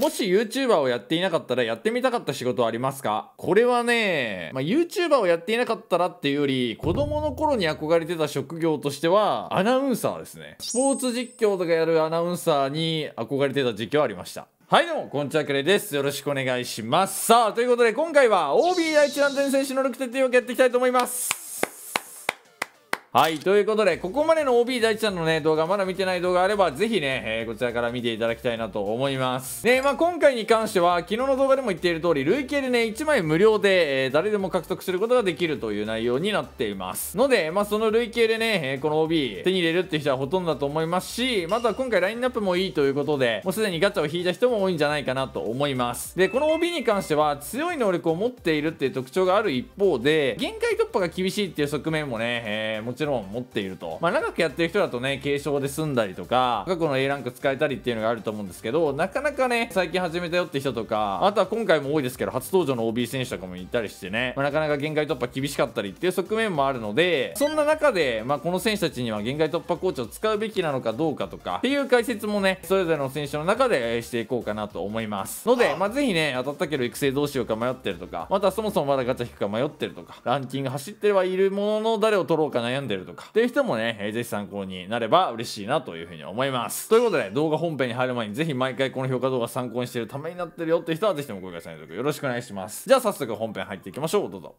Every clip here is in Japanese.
もし YouTuber をやっていなかったらやってみたかった仕事はありますかこれはね、まあ、YouTuber をやっていなかったらっていうより、子供の頃に憧れてた職業としては、アナウンサーですね。スポーツ実況とかやるアナウンサーに憧れてた時期はありました。はいどうも、こんにちはくれです。よろしくお願いします。さあ、ということで今回は OB 第一安全選手能力徹底をやっていきたいと思います。はい、ということで、ここまでの OB 大地さんのね、動画、まだ見てない動画あれば、ぜひね、えー、こちらから見ていただきたいなと思います。で、まあ、今回に関しては、昨日の動画でも言っている通り、累計でね、1枚無料で、えー、誰でも獲得することができるという内容になっています。ので、まあ、その累計でね、えー、この OB 手に入れるって人はほとんどだと思いますし、また今回ラインナップもいいということで、もうすでにガチャを引いた人も多いんじゃないかなと思います。で、この OB に関しては、強い能力を持っているっていう特徴がある一方で、限界突破が厳しいっていう側面もね、えー、もちろんろん持っていると、まあ、長くやってる人だとね軽症で済んだりとか過去の A ランク使えたりっていうのがあると思うんですけどなかなかね最近始めたよって人とかあとは今回も多いですけど初登場の OB 選手とかもいたりしてね、まあ、なかなか限界突破厳しかったりっていう側面もあるのでそんな中で、まあ、この選手たちには限界突破コーチを使うべきなのかどうかとかっていう解説もねそれぞれの選手の中でしていこうかなと思いますので、まあ、ぜひね当たったけど育成どうしようか迷ってるとかまたそもそもまだガチャ引くか迷ってるとかランキング走ってはいるものの誰を取ろうか悩んでるるとかっていう人もね、えー、ぜひ参考になれば嬉しいなというふうに思いますということで動画本編に入る前にぜひ毎回この評価動画参考にしてるためになってるよっていう人はぜひともご意見さんよろしくお願いしますじゃあ早速本編入っていきましょうどうぞ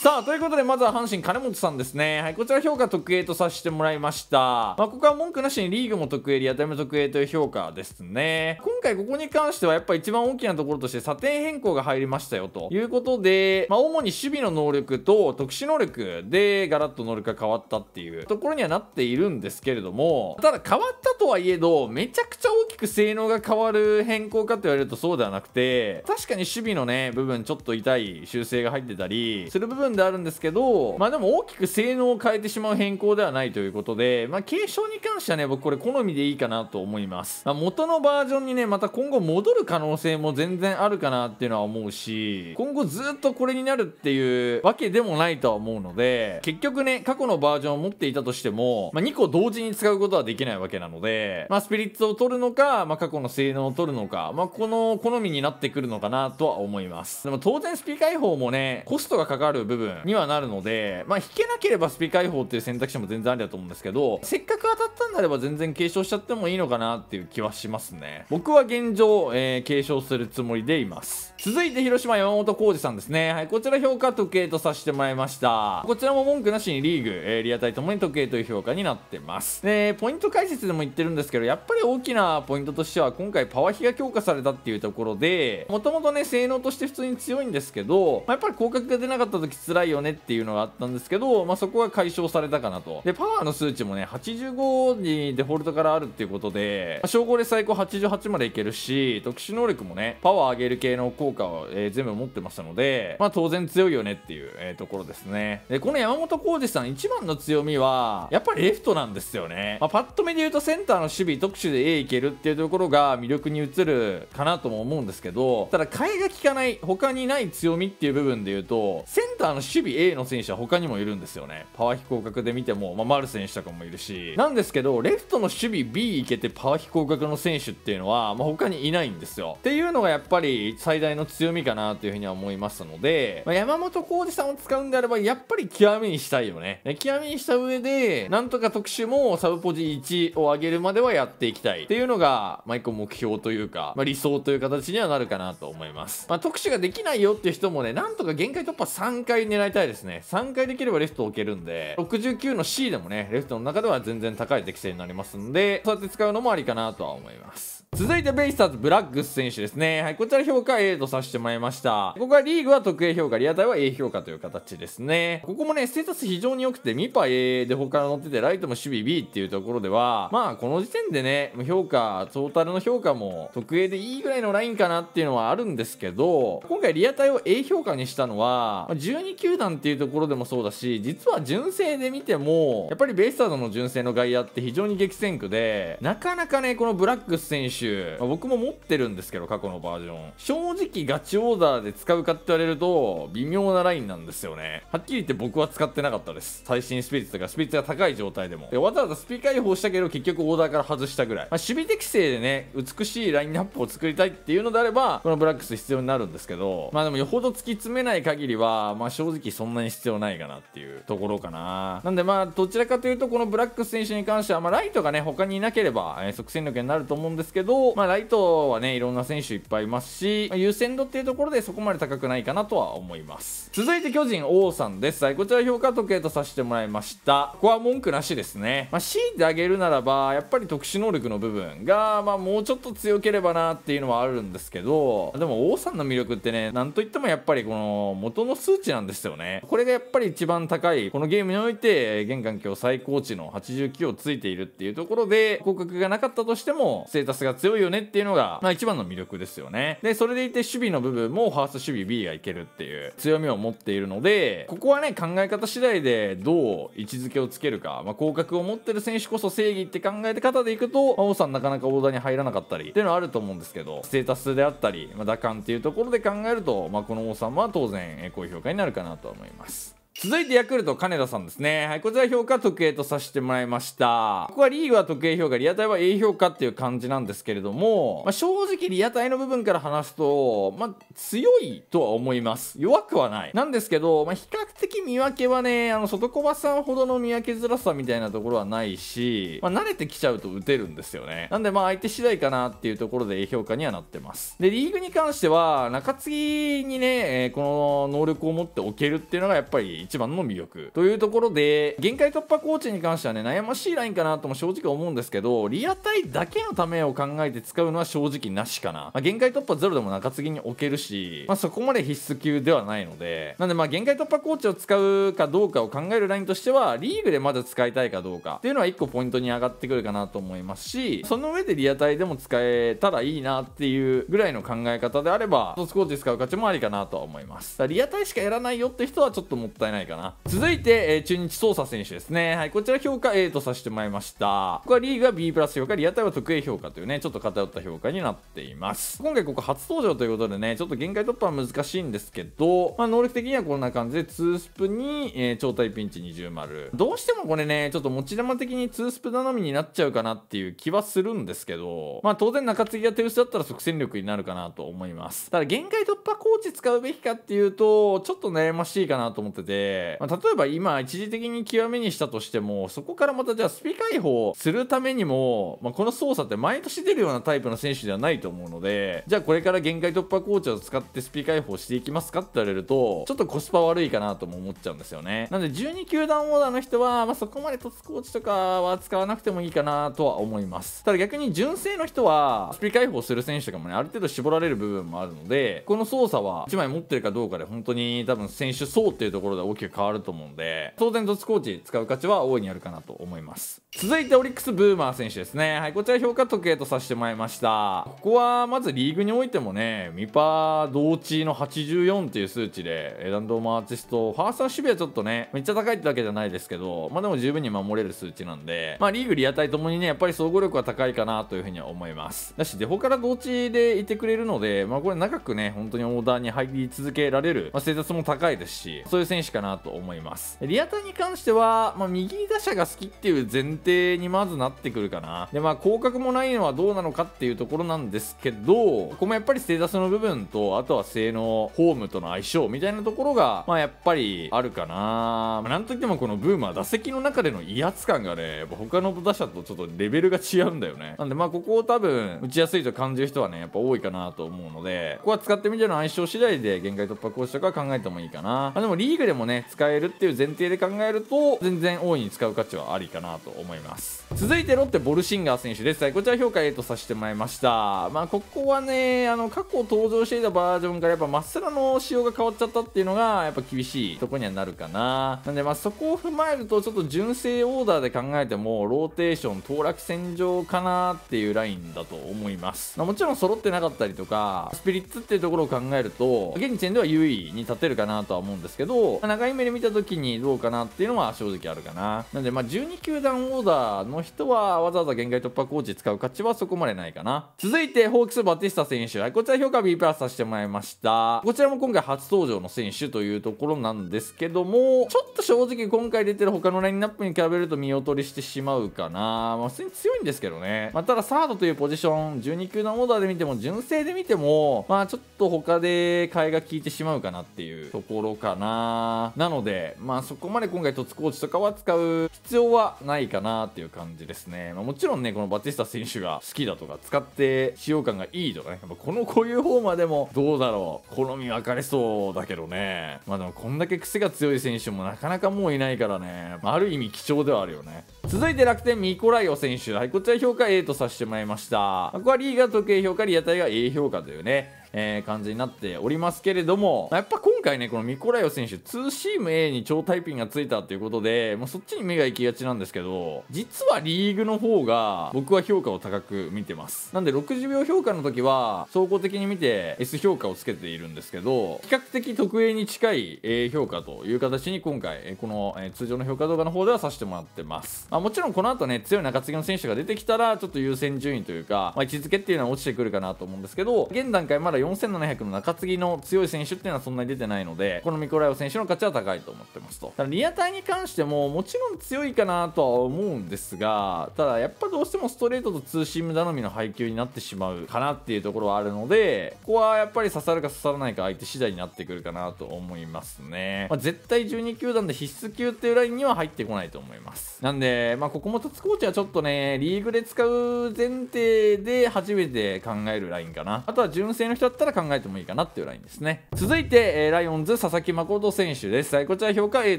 さあ、ということで、まずは阪神金本さんですね。はい、こちら評価特 A とさせてもらいました。まあ、ここは文句なしにリーグも特 A、リアタイム特 A という評価ですね。今回ここに関しては、やっぱ一番大きなところとして、査定変更が入りましたよ、ということで、まあ、主に守備の能力と特殊能力で、ガラッと能力が変わったっていうところにはなっているんですけれども、ただ変わったとはいえど、めちゃくちゃ大きく性能が変わる変更かと言われるとそうではなくて、確かに守備のね、部分ちょっと痛い修正が入ってたり、する部分分であるんですけど、まあでも大きく性能を変えてしまう変更ではないということで、まあ継承に関してはね、僕これ好みでいいかなと思います。まあ、元のバージョンにね、また今後戻る可能性も全然あるかなっていうのは思うし、今後ずっとこれになるっていうわけでもないとは思うので、結局ね、過去のバージョンを持っていたとしても、まあ、2個同時に使うことはできないわけなので、まあ、スピリッツを取るのか、まあ、過去の性能を取るのか、まあ、この好みになってくるのかなとは思います。でも当然スピーカー違法もね、コストがかかる部分にはなるので、まあ、引けなければスピ解放っていう選択肢も全然ありだと思うんですけど、せっかく当たったんであれば全然継承しちゃってもいいのかなっていう気はしますね。僕は現状、えー、継承するつもりでいます。続いて広島山本浩二さんですね。はい、こちら評価時計とさせてもらいました。こちらも文句なしにリーグ、えー、リアタイともに時計という評価になってます。で、ポイント解説でも言ってるんですけど、やっぱり大きなポイントとしては、今回パワー比が強化されたっていうところで、もともとね、性能として普通に強いんですけど、まあ、やっぱり広角が出なかった時きづらいよねっていうのがあったんですけど、まあ、そこは解消されたかなと。で、パワーの数値もね、85にデフォルトからあるっていうことで、まあ、称号で最高88までいけるし、特殊能力もね、パワー上げる系の効果を、えー、全部持ってましたので、まあ、当然強いよねっていう、えー、ところですね。で、この山本浩二さん一番の強みは、やっぱりレフトなんですよね。まあ、パッと目で言うとセンターの守備特殊で A いけるっていうところが魅力に映るかなとも思うんですけど、ただ替えが効かない、他にない強みっていう部分で言うと、センターあの守備 A の選手は他にもいるんですよねパワーヒ広角で見ても、まあ、丸選手とかもいるしなんですけどレフトの守備 B いけてパワーヒ広角の選手っていうのは、まあ、他にいないんですよっていうのがやっぱり最大の強みかなというふうには思いますので、まあ、山本浩二さんを使うんであればやっぱり極みにしたいよね極みにした上でなんとか特殊もサブポジ1を上げるまではやっていきたいっていうのが、まあ、一個目標というか、まあ、理想という形にはなるかなと思います、まあ、特殊ができないよっていう人もねなんとか限界突破3回回狙いたいですね。3回できればレフト置けるんで、69の C でもね、レフトの中では全然高い適性になりますんで、そうやって使うのもありかなとは思います。続いてベイスターズブラッグス選手ですね。はい、こちら評価 A とさせてもらいました。ここはリーグは特 A 評価、リアタイは A 評価という形ですね。ここもね、ステータス非常に良くて、ミパ A で他の乗ってて、ライトも守備 B っていうところでは、まあ、この時点でね、評価、トータルの評価も特 A でいいぐらいのラインかなっていうのはあるんですけど、今回リアタイを A 評価にしたのは、2球団っていうところでもそうだし実は純正で見てもやっぱりベイスターズの純正の外野って非常に激戦区でなかなかねこのブラックス選手、まあ、僕も持ってるんですけど過去のバージョン正直ガチオーダーで使うかって言われると微妙なラインなんですよねはっきり言って僕は使ってなかったです最新スピリッツとかスピリッツが高い状態でもでわざわざスピー解放したけど結局オーダーから外したぐらい、まあ、守備適正でね美しいラインナップを作りたいっていうのであればこのブラックス必要になるんですけどまあでもよほど突き詰めない限りはまあ正直そんなに必要ないかなっていうところかな。なんでまあ、どちらかというと、このブラックス選手に関しては、まあ、ライトがね、他にいなければ、え即戦力になると思うんですけど、まあ、ライトはね、いろんな選手いっぱいいますし、ま優先度っていうところでそこまで高くないかなとは思います。続いて巨人王さんです。はい、こちら評価時計とさせてもらいました。ここは文句なしですね。まあ、強いてあげるならば、やっぱり特殊能力の部分が、まあ、もうちょっと強ければなっていうのはあるんですけど、でも王さんの魅力ってね、なんといってもやっぱりこの元の数値なんでですよねこれがやっぱり一番高いこのゲームにおいて現環境最高値の89をついているっていうところで広角がなかったとしてもステータスが強いよねっていうのが、まあ、一番の魅力ですよねでそれでいて守備の部分もファースト守備 B がいけるっていう強みを持っているのでここはね考え方次第でどう位置づけをつけるか、まあ、広角を持ってる選手こそ正義って考え方でいくと、まあ、王さんなかなかオーダーに入らなかったりっていうのはあると思うんですけどステータスであったり、まあ、打感っていうところで考えると、まあ、この王さんは当然高評価になるかかなと思います続いてヤクルト金田さんですね。はい、こちら評価特 A とさせてもらいました。ここはリーグは特 A 評価、リアタイは A 評価っていう感じなんですけれども、まあ、正直リアタイの部分から話すと、まあ、強いとは思います。弱くはない。なんですけど、まあ、比較的見分けはね、あの、外コバさんほどの見分けづらさみたいなところはないし、まあ、慣れてきちゃうと打てるんですよね。なんでまあ相手次第かなっていうところで A 評価にはなってます。で、リーグに関しては、中継ぎにね、この能力を持っておけるっていうのがやっぱり一番の魅力というところで限界突破コーチに関してはね悩ましいラインかなとも正直思うんですけどリアタイだけのためを考えて使うのは正直なしかな、まあ、限界突破ゼロでも中継ぎに置けるし、まあ、そこまで必須級ではないのでなんでまあ限界突破コーチを使うかどうかを考えるラインとしてはリーグでまだ使いたいかどうかっていうのは1個ポイントに上がってくるかなと思いますしその上でリアタイでも使えたらいいなっていうぐらいの考え方であればスポーツコーチ使う価値もありかなとは思いますリアタイしかやらないよって人はちょっともったいないないかな続いて、えー、中日捜査選手ですねはいこちら評価 A とさせてもらいましたここはリーグは B プラス評価リアタイは特 A 評価というねちょっと偏った評価になっています今回ここ初登場ということでねちょっと限界突破は難しいんですけど、まあ、能力的にはこんな感じで2スプに、えー、超大ピンチ20丸どうしてもこれねちょっと持ち玉的に2スプ頼みになっちゃうかなっていう気はするんですけどまあ当然中継ぎが手薄だったら即戦力になるかなと思いますただ限界突破コーチ使うべきかっていうとちょっと悩ましいかなと思っててで、まあ、例えば今一時的に極めにしたとしてもそこからまたじゃあスピ解放するためにも、まあ、この操作って毎年出るようなタイプの選手ではないと思うのでじゃあこれから限界突破コーチを使ってスピ解放していきますかって言われるとちょっとコスパ悪いかなとも思っちゃうんですよねなので12球団オーダーの人は、まあ、そこまで突コーチとかは使わなくてもいいかなとは思いますただ逆に純正の人はスピ解放する選手とかもねある程度絞られる部分もあるのでこの操作は1枚持ってるかどうかで本当に多分選手層っていうところで大きく変わると思うんで当然ドッツコーチ使う価値は大いにあるかなと思います続いてオリックスブーマー選手ですねはいこちら評価時計とさせてもらいましたここはまずリーグにおいてもねミパ同値の84っていう数値でランドームアーティストファースト守備はちょっとねめっちゃ高いってわけじゃないですけどまあでも十分に守れる数値なんでまあリーグリアタイともにねやっぱり総合力は高いかなというふうには思いますだしデフォから同値でいてくれるのでまあこれ長くね本当にオーダーに入り続けられる、まあ、スも高いですしそういう選手かなと思います。リアタイに関しては、まあ、右打者が好きっていう前提にまずなってくるかな。で、まあ、広角もないのはどうなのかっていうところなんですけど、ここもやっぱりステータスの部分と、あとは性能、ホームとの相性みたいなところが、まあ、やっぱりあるかな。まあ、なんといってもこのブームは打席の中での威圧感がね、やっぱ他の打者とちょっとレベルが違うんだよね。なんで、まあ、ここを多分、打ちやすいと感じる人はね、やっぱ多いかなと思うので、ここは使ってみての相性次第で限界突破コースとか考えてもいいかな。まあ、でもリーグでもね使えるっていう前提で考えると全然大いに使う価値はありかなと思います続いてロッテボルシンガー選手ですこちら評価8とさせてもらいましたまあここはねあの過去登場していたバージョンからやっぱまっさらの仕様が変わっちゃったっていうのがやっぱ厳しいとこにはなるかななんでまあそこを踏まえるとちょっと純正オーダーで考えてもローテーション当落線上かなっていうラインだと思いますまもちろん揃ってなかったりとかスピリッツっていうところを考えると現時点では優位に立てるかなとは思うんですけど流長い目で見た時にどうかなっていうのは正直あるかな。なんで、まあ、12球団オーダーの人はわざわざ限界突破コーチ使う価値はそこまでないかな。続いて、ホークス・バティスタ選手。はい、こちら評価 B プラスさせてもらいました。こちらも今回初登場の選手というところなんですけども、ちょっと正直今回出てる他のラインナップに比べると見劣りしてしまうかな。まあ、普通に強いんですけどね。まあ、ただサードというポジション、12球団オーダーで見ても、純正で見ても、まあ、ちょっと他で替えが効いてしまうかなっていうところかな。なのでまあそこまで今回ツコーチとかは使う必要はないかなっていう感じですね、まあ、もちろんねこのバティスタ選手が好きだとか使って使用感がいいとかねやっぱこの固有フまでもどうだろう好み分かれそうだけどねまあでもこんだけ癖が強い選手もなかなかもういないからね、まあ、ある意味貴重ではあるよね続いて楽天ミコライオ選手はいこちら評価 A とさせてもらいましたここはリーが時計評価リアタイが A 評価というねえー、感じになっておりますけれども、やっぱ今回ね、このミコライオ選手、ツーシーム A に超タイピンがついたということで、もうそっちに目が行きがちなんですけど、実はリーグの方が僕は評価を高く見てます。なんで60秒評価の時は、総合的に見て S 評価をつけているんですけど、比較的特 A に近い A 評価という形に今回、この通常の評価動画の方ではさせてもらってます。まあ、もちろんこの後ね、強い中継ぎの選手が出てきたら、ちょっと優先順位というか、まあ、位置づけっていうのは落ちてくるかなと思うんですけど、現段階まだから4700の中継ぎの強い選手っていうのはそんなに出てないので、このミコライオ選手の価値は高いと思ってますと。ただリアタイに関しても、もちろん強いかなとは思うんですが、ただやっぱどうしてもストレートとツーシーム頼みの配球になってしまうかなっていうところはあるので、ここはやっぱり刺さるか刺さらないか相手次第になってくるかなと思いますね。まあ、絶対12球団で必須級っていうラインには入ってこないと思います。なんで、まあ、ここも立つコーチはちょっとね、リーグで使う前提で初めて考えるラインかな。あとは純正の人だったら考えてもいいかなっていうラインですね続いて、えー、ライオンズ佐々木誠選手です、はい、こちら評価 A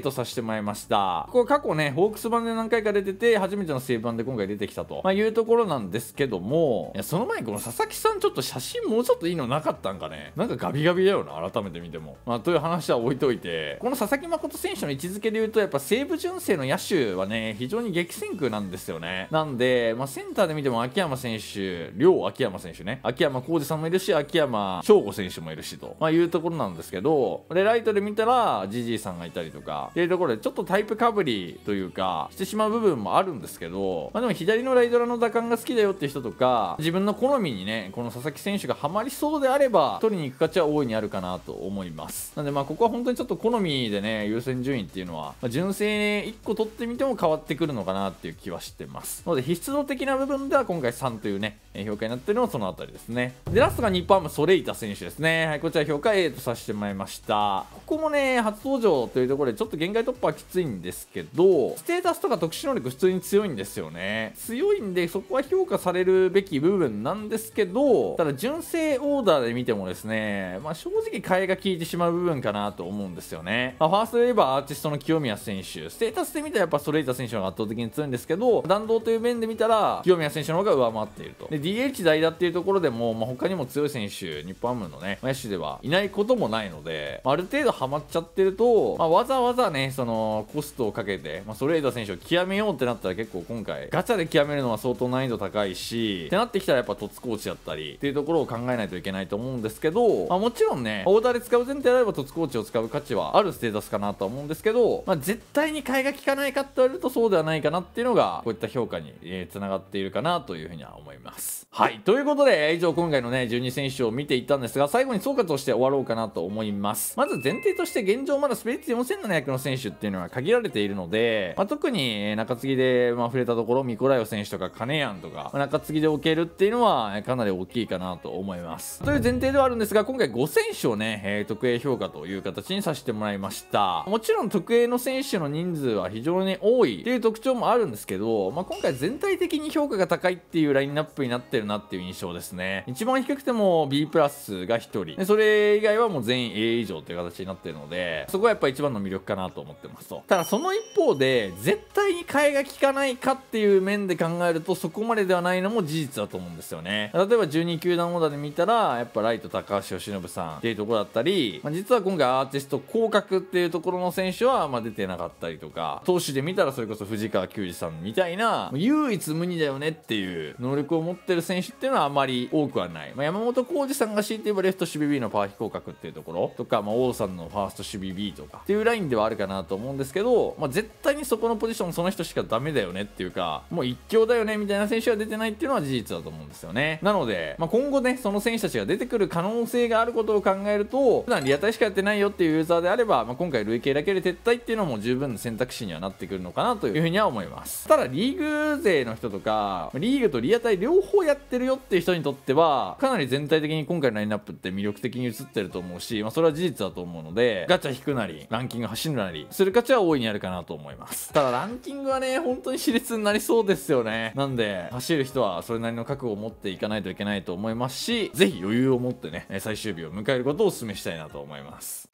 とさせてもらいましたここ過去ねホークス版で何回か出てて初めてのセーブ版で今回出てきたと、まあ、いうところなんですけどもいやその前にこの佐々木さんちょっと写真もうちょっといいのなかったんかねなんかガビガビだよな改めて見ても、まあ、という話は置いといてこの佐々木誠選手の位置づけで言うとやっぱ西武純正の野手はね非常に激戦区なんですよねなんで、まあ、センターで見ても秋山選手両秋山選手ね秋山浩二さんもいるし秋山まあ、翔吾選手もいるしと、まあ、いうところなんですけど、で、ライトで見たら、ジジイさんがいたりとか、っていうところで、ちょっとタイプかぶりというか、してしまう部分もあるんですけど、まあ、でも左のライドラの打感が好きだよって人とか、自分の好みにね、この佐々木選手がハマりそうであれば、取りに行く価値は大いにあるかなと思います。なんで、まあ、ここは本当にちょっと好みでね、優先順位っていうのは、まあ、純正1個取ってみても変わってくるのかなっていう気はしてます。なので、必須度的な部分では今回3というね、評価になってるのはそのあたりですね。で、ラストが日本ハム、それレイタ選手ですね、はい、こちら評価 A とさせてもらいましたここもね初登場というところでちょっと限界突破はきついんですけどステータスとか特殊能力普通に強いんですよね強いんでそこは評価されるべき部分なんですけどただ純正オーダーで見てもですね、まあ、正直替えが効いてしまう部分かなと思うんですよね、まあ、ファーストウェーバーアーティストの清宮選手ステータスで見たらやっぱソレイタ選手の方が圧倒的に強いんですけど弾道という面で見たら清宮選手の方が上回っているとで DH 代打っていうところでも、まあ、他にも強い選手日本ハムのね、野手ではいないこともないので、まある程度ハマっちゃってると、まあ、わざわざね、そのコストをかけて、まあ、ソレイダ選手を極めようってなったら結構今回、ガチャで極めるのは相当難易度高いし、ってなってきたらやっぱ突コーチだったりっていうところを考えないといけないと思うんですけど、まあ、もちろんね、オーダーで使う前提であれば突コーチを使う価値はあるステータスかなとは思うんですけど、まあ、絶対に買いが利かないかって言われるとそうではないかなっていうのが、こういった評価につ繋がっているかなというふうには思います。はい。ということで、以上今回のね、12選手を見てていったんですが、最後に総括をして終わろうかなと思います。まず前提として現状まだスペリッツ4700の選手っていうのは限られているので、まあ、特に中継ぎで、ま触れたところ、ミコライオ選手とかカネヤンとか、まあ、中継ぎで置けるっていうのはかなり大きいかなと思います。という前提ではあるんですが、今回5選手をね、え特 A 評価という形にさせてもらいました。もちろん特 A の選手の人数は非常に多いっていう特徴もあるんですけど、まあ、今回全体的に評価が高いっていうラインナップになってるなっていう印象ですね。一番低くても B プラスが1人でそれ以外はもう全員 A 以上という形になってるのでそこはやっぱ一番の魅力かなと思ってますとただその一方で絶対に替えが効かないかっていう面で考えるとそこまでではないのも事実だと思うんですよね例えば12球団オーダーで見たらやっぱライト高橋由伸さんっていうところだったり、まあ、実は今回アーティスト降格っていうところの選手はま出てなかったりとか投手で見たらそれこそ藤川球児さんみたいな唯一無二だよねっていう能力を持ってる選手っていうのはあまり多くはない、まあ、山本浩二さんんが強いて言えばレフト守備 B のパワー飛行角っていうところとか、まあ、王さんのファースト守備 B とかっていうラインではあるかなと思うんですけど、まあ、絶対にそこのポジションその人しかダメだよねっていうかもう一強だよねみたいな選手が出てないっていうのは事実だと思うんですよねなので、まあ、今後ねその選手たちが出てくる可能性があることを考えると普段リアタイしかやってないよっていうユーザーであれば、まあ、今回累計だけで撤退っていうのも十分な選択肢にはなってくるのかなというふうには思いますただリーグ勢の人とかリーグとリアタイ両方やってるよっていう人にとってはかなり全体的に今回のラインナップって魅力的に映ってると思うし、まあ、それは事実だと思うのでガチャ引くなりランキング走るなりする価値は大いにあるかなと思いますただランキングはね本当に熾烈になりそうですよねなんで走る人はそれなりの覚悟を持っていかないといけないと思いますし是非余裕を持ってね最終日を迎えることをお勧めしたいなと思います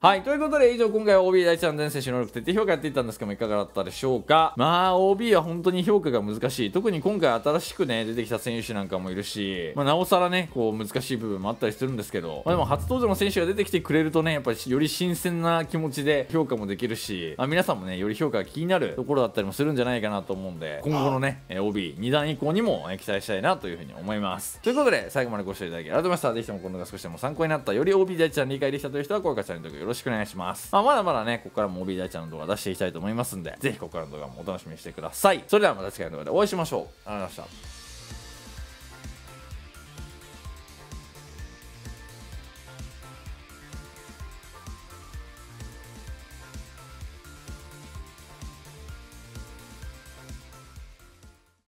はい。ということで、以上、今回は OB 第一弾全選手能力徹底評価やっていったんですけども、いかがだったでしょうかまあ、OB は本当に評価が難しい。特に今回新しくね、出てきた選手なんかもいるし、まあ、なおさらね、こう、難しい部分もあったりするんですけど、まあ、でも初登場の選手が出てきてくれるとね、やっぱりより新鮮な気持ちで評価もできるし、まあ、皆さんもね、より評価が気になるところだったりもするんじゃないかなと思うんで、今後のね、OB2 段以降にも期待したいなというふうに思います。ということで、最後までご視聴いただきありがとうございました。ぜひともこの動画少しでも参考になった、より OB 第一弾理解できたという人は、高評価チャンネル登録ろしくお願いします。まあ、まだまだね、ここからも OB 大ちゃんの動画出していきたいと思いますんで、ぜひここからの動画もお楽しみにしてください。それではまた次回の動画でお会いしましょう。ありがとうございました。